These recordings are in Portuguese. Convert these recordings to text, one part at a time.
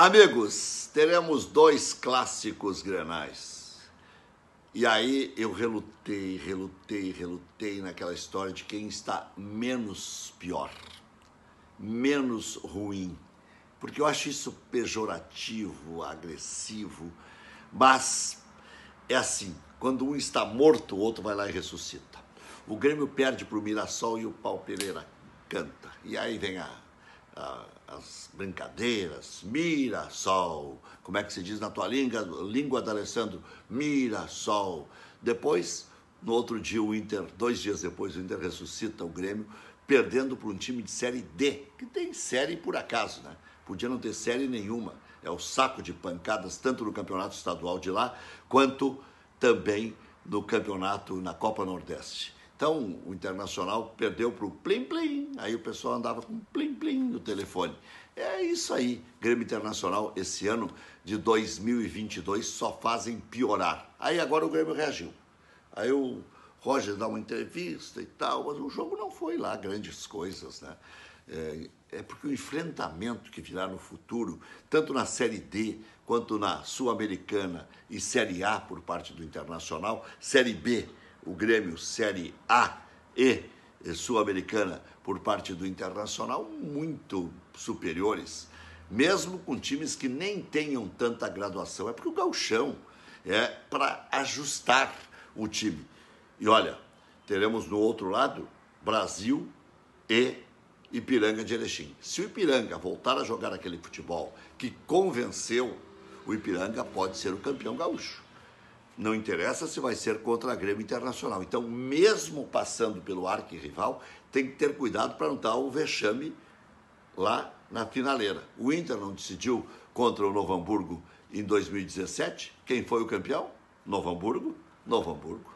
Amigos, teremos dois clássicos grenais. E aí eu relutei, relutei, relutei naquela história de quem está menos pior, menos ruim. Porque eu acho isso pejorativo, agressivo, mas é assim: quando um está morto, o outro vai lá e ressuscita. O Grêmio perde para o Mirassol e o Pau Pereira canta. E aí vem a as brincadeiras, Mirassol, como é que se diz na tua língua, língua da Alessandro? Mirassol. Depois, no outro dia, o Inter, dois dias depois, o Inter ressuscita o Grêmio, perdendo para um time de Série D, que tem série por acaso, né? Podia não ter série nenhuma. É o saco de pancadas, tanto no campeonato estadual de lá, quanto também no campeonato na Copa Nordeste. Então, o Internacional perdeu para o Plim Plim, aí o pessoal andava com Plim Plim no telefone. É isso aí. Grêmio Internacional, esse ano de 2022, só fazem piorar. Aí agora o Grêmio reagiu. Aí o Roger dá uma entrevista e tal, mas o jogo não foi lá grandes coisas, né? É, é porque o enfrentamento que virá no futuro, tanto na Série D quanto na Sul-Americana e Série A por parte do Internacional, Série B o Grêmio Série A e Sul-Americana por parte do Internacional muito superiores, mesmo com times que nem tenham tanta graduação. É porque o galchão é para ajustar o time. E olha, teremos do outro lado Brasil e Ipiranga de Erechim. Se o Ipiranga voltar a jogar aquele futebol que convenceu, o Ipiranga pode ser o campeão gaúcho. Não interessa se vai ser contra a Grêmio Internacional. Então, mesmo passando pelo arquirrival, tem que ter cuidado para não dar o vexame lá na finaleira. O Inter não decidiu contra o Novo Hamburgo em 2017. Quem foi o campeão? Novo Hamburgo. Novo Hamburgo.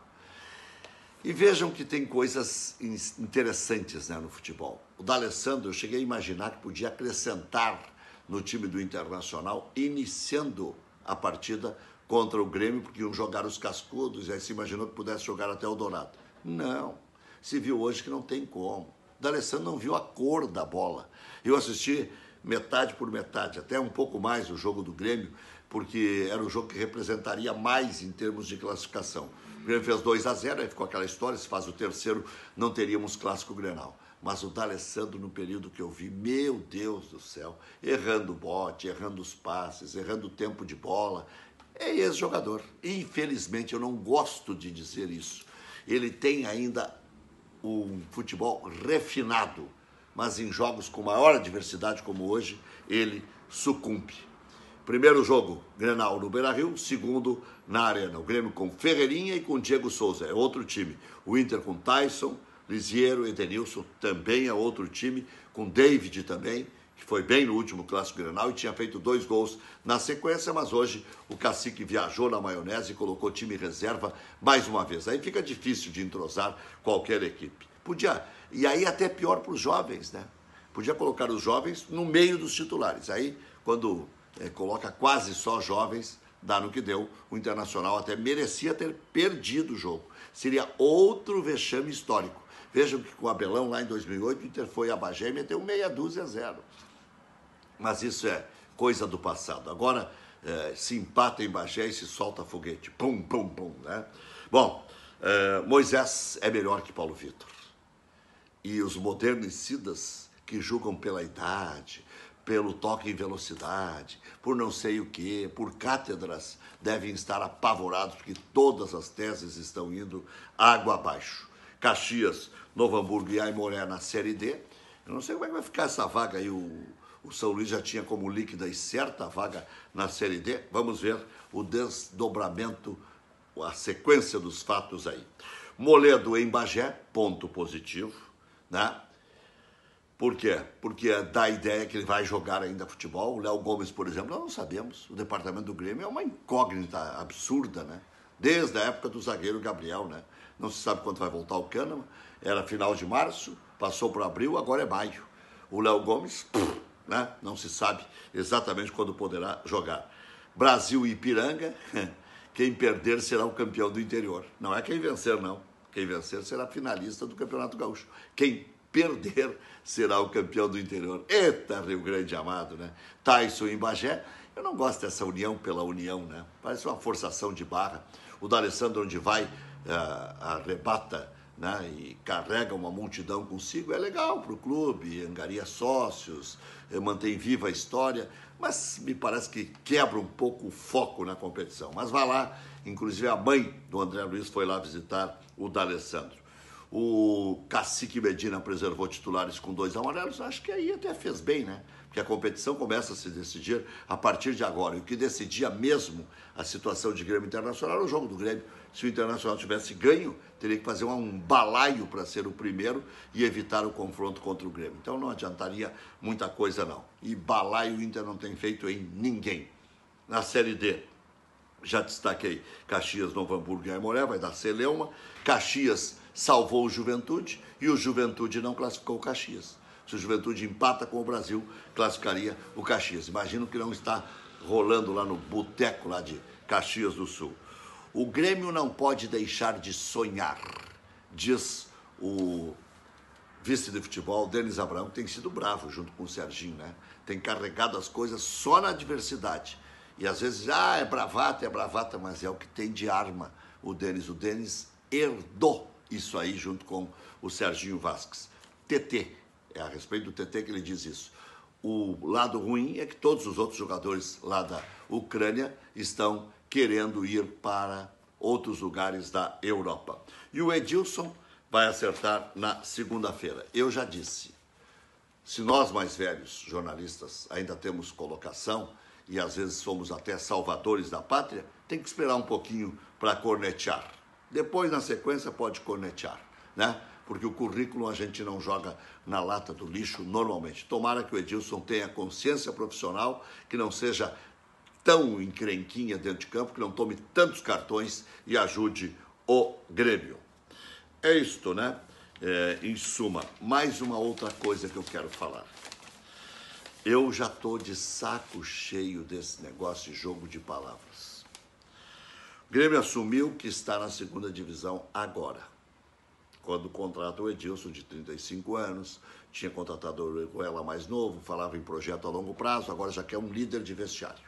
E vejam que tem coisas interessantes né, no futebol. O D'Alessandro, eu cheguei a imaginar que podia acrescentar no time do Internacional, iniciando a partida contra o Grêmio porque iam jogar os cascudos e aí se imaginou que pudesse jogar até o Dourado. Não. Se viu hoje que não tem como. D'Alessandro não viu a cor da bola. Eu assisti metade por metade, até um pouco mais o jogo do Grêmio, porque era o jogo que representaria mais em termos de classificação. O Grêmio fez 2 a 0 aí ficou aquela história, se faz o terceiro, não teríamos clássico Grenal. Mas o D'Alessandro, no período que eu vi, meu Deus do céu, errando o bote, errando os passes, errando o tempo de bola, é ex-jogador. Infelizmente, eu não gosto de dizer isso. Ele tem ainda um futebol refinado, mas em jogos com maior adversidade como hoje, ele sucumbe. Primeiro jogo, Grenal no Beira-Rio, segundo na Arena. O Grêmio com Ferreirinha e com Diego Souza, é outro time. O Inter com Tyson, Lisiero, Edenilson, também é outro time, com David também que foi bem no último clássico Grenal e tinha feito dois gols na sequência, mas hoje o Cacique viajou na maionese e colocou time reserva mais uma vez. Aí fica difícil de entrosar qualquer equipe. Podia, e aí até pior para os jovens, né? Podia colocar os jovens no meio dos titulares. Aí, quando é, coloca quase só jovens, dá no que deu. O Internacional até merecia ter perdido o jogo. Seria outro vexame histórico. Vejam que com o Abelão, lá em 2008, o Inter foi a Bagé e meteu meia dúzia a zero. Mas isso é coisa do passado. Agora é, se empata em Bagé e se solta foguete. Pum, pum, pum, né? Bom, é, Moisés é melhor que Paulo Vitor. E os modernicidas que julgam pela idade, pelo toque em velocidade, por não sei o que, por cátedras, devem estar apavorados porque todas as teses estão indo água abaixo. Caxias, Novo Hamburgo e Aimoré na Série D. Eu não sei como é que vai ficar essa vaga aí. O, o São Luís já tinha como líquida e certa vaga na Série D. Vamos ver o desdobramento, a sequência dos fatos aí. Moledo em Bagé, ponto positivo, né? Por quê? Porque dá a ideia que ele vai jogar ainda futebol. O Léo Gomes, por exemplo, nós não sabemos. O departamento do Grêmio é uma incógnita absurda, né? desde a época do zagueiro Gabriel, né? Não se sabe quando vai voltar o Cânama. Era final de março, passou para abril, agora é maio. O Léo Gomes, pff, né? Não se sabe exatamente quando poderá jogar. Brasil e Ipiranga, quem perder será o campeão do interior. Não é quem vencer, não. Quem vencer será finalista do Campeonato Gaúcho. Quem perder será o campeão do interior. Eita, Rio Grande amado, né? Tyson e Bagé. Eu não gosto dessa união pela união, né? Parece uma forçação de barra. O D'Alessandro, onde vai, eh, arrebata né, e carrega uma multidão consigo, é legal para o clube, angaria sócios, eh, mantém viva a história, mas me parece que quebra um pouco o foco na competição. Mas vá lá, inclusive a mãe do André Luiz foi lá visitar o D'Alessandro. O Cacique Medina preservou titulares com dois amarelos, acho que aí até fez bem, né? porque a competição começa a se decidir a partir de agora. E o que decidia mesmo a situação de Grêmio Internacional era o jogo do Grêmio. Se o Internacional tivesse ganho, teria que fazer um balaio para ser o primeiro e evitar o confronto contra o Grêmio. Então não adiantaria muita coisa, não. E balaio o Inter não tem feito em ninguém. Na Série D, já destaquei Caxias, Novo Hamburgo e Aimoré, vai dar Celeuma. Caxias salvou o Juventude e o Juventude não classificou o Caxias. Se o Juventude empata com o Brasil, classificaria o Caxias. Imagino que não está rolando lá no boteco lá de Caxias do Sul. O Grêmio não pode deixar de sonhar, diz o vice de futebol, Denis Abraão, que tem sido bravo junto com o Serginho, né? Tem carregado as coisas só na adversidade. E às vezes, ah, é bravata, é bravata, mas é o que tem de arma o Denis. O Denis herdou isso aí junto com o Serginho Vasques. TT, é a respeito do TT que ele diz isso. O lado ruim é que todos os outros jogadores lá da Ucrânia estão querendo ir para outros lugares da Europa. E o Edilson vai acertar na segunda-feira. Eu já disse, se nós mais velhos jornalistas ainda temos colocação e às vezes somos até salvadores da pátria, tem que esperar um pouquinho para cornetear. Depois, na sequência, pode cornetear, né? porque o currículo a gente não joga na lata do lixo normalmente. Tomara que o Edilson tenha consciência profissional, que não seja tão encrenquinha dentro de campo, que não tome tantos cartões e ajude o Grêmio. É isto, né? É, em suma, mais uma outra coisa que eu quero falar. Eu já estou de saco cheio desse negócio de jogo de palavras. O Grêmio assumiu que está na segunda divisão agora quando contrata o Edilson, de 35 anos, tinha contratado ela mais novo, falava em projeto a longo prazo, agora já quer um líder de vestiário,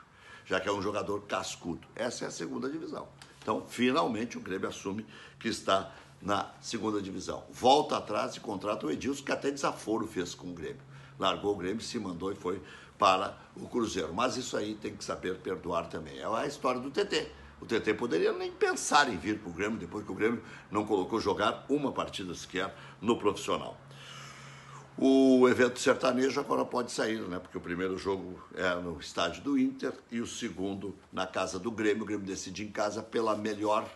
já quer um jogador cascudo. Essa é a segunda divisão. Então, finalmente, o Grêmio assume que está na segunda divisão. Volta atrás e contrata o Edilson, que até desaforo fez com o Grêmio. Largou o Grêmio, se mandou e foi para o Cruzeiro. Mas isso aí tem que saber perdoar também. É a história do TT. O TT poderia nem pensar em vir para o Grêmio, depois que o Grêmio não colocou jogar uma partida sequer no profissional. O evento sertanejo agora pode sair, né? Porque o primeiro jogo é no estádio do Inter e o segundo na casa do Grêmio. O Grêmio decide em casa pela melhor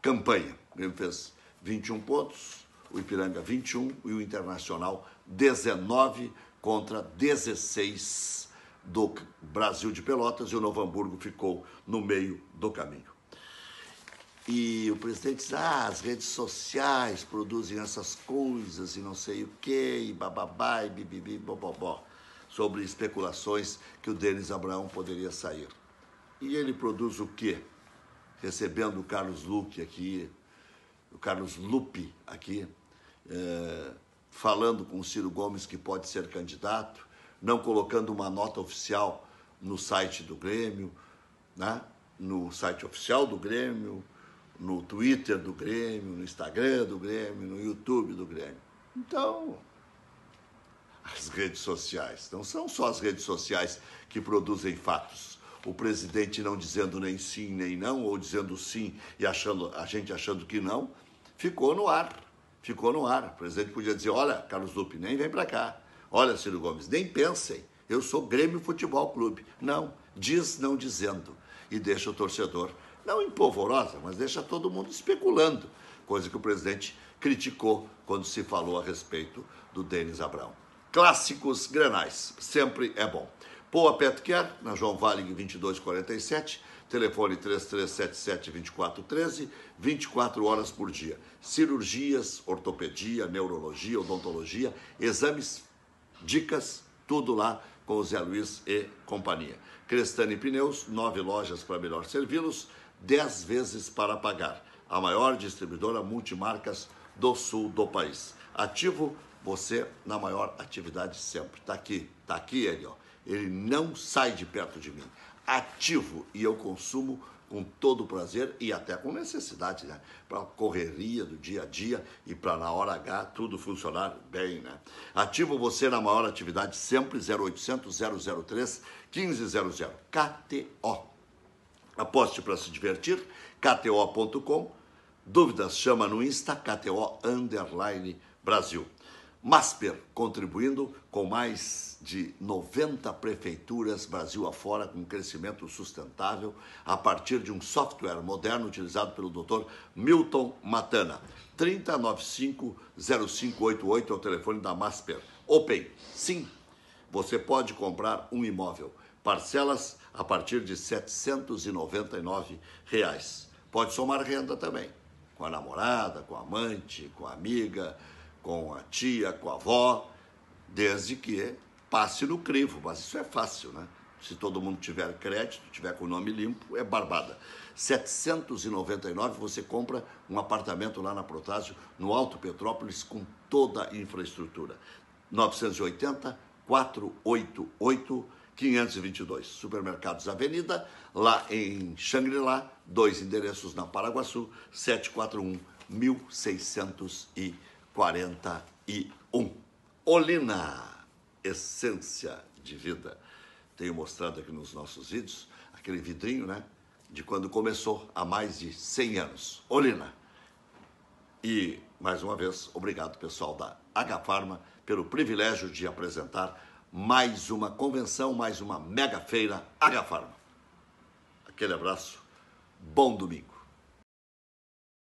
campanha. O Grêmio fez 21 pontos, o Ipiranga 21 e o Internacional 19 contra 16 do Brasil de Pelotas e o Novo Hamburgo ficou no meio do caminho. E o presidente diz: ah, as redes sociais produzem essas coisas e não sei o que, e bababá, e bibibi, bobobó, sobre especulações que o Denis Abraão poderia sair. E ele produz o quê? Recebendo o Carlos Luque aqui, o Carlos Lupe aqui, é, falando com o Ciro Gomes que pode ser candidato, não colocando uma nota oficial no site do Grêmio, né? no site oficial do Grêmio, no Twitter do Grêmio, no Instagram do Grêmio, no YouTube do Grêmio. Então, as redes sociais. Não são só as redes sociais que produzem fatos. O presidente não dizendo nem sim nem não, ou dizendo sim e achando, a gente achando que não, ficou no ar. Ficou no ar. O presidente podia dizer: olha, Carlos Lupe, nem vem para cá. Olha, Ciro Gomes, nem pensem, eu sou Grêmio Futebol Clube. Não, diz não dizendo. E deixa o torcedor, não empolvorosa, mas deixa todo mundo especulando. Coisa que o presidente criticou quando se falou a respeito do Denis Abrão. Clássicos granais, sempre é bom. Poa Petcare, na João Vale 2247, telefone 3377-2413, 24 horas por dia. Cirurgias, ortopedia, neurologia, odontologia, exames dicas, tudo lá com o Zé Luiz e companhia. Crestani Pneus, nove lojas para melhor servi-los, dez vezes para pagar. A maior distribuidora multimarcas do sul do país. Ativo você na maior atividade sempre. Tá aqui, tá aqui ele, ó. Ele não sai de perto de mim. Ativo e eu consumo com todo o prazer e até com necessidade, né? Para a correria do dia a dia e para na hora H tudo funcionar bem, né? Ativo você na maior atividade sempre 0800 003 1500 KTO. Aposte para se divertir, kto.com. Dúvidas chama no Insta KTO underline Brasil. Masper, contribuindo com mais de 90 prefeituras Brasil afora com crescimento sustentável a partir de um software moderno utilizado pelo Dr. Milton Matana. 3095 é o telefone da Masper. Open, sim, você pode comprar um imóvel. Parcelas a partir de R$ 799. Reais. Pode somar renda também, com a namorada, com a amante, com a amiga com a tia, com a avó, desde que passe no crivo. Mas isso é fácil, né? Se todo mundo tiver crédito, tiver com o nome limpo, é barbada. 799 você compra um apartamento lá na Protásio, no Alto Petrópolis, com toda a infraestrutura. 980 488 522. Supermercados Avenida, lá em Xangri-Lá, dois endereços na Paraguaçu, 741 1600 e 41. Olina, essência de vida. Tenho mostrado aqui nos nossos vídeos aquele vidrinho, né? De quando começou, há mais de 100 anos. Olina. E, mais uma vez, obrigado, pessoal da Agafarma, pelo privilégio de apresentar mais uma convenção, mais uma mega feira Agafarma. Aquele abraço, bom domingo.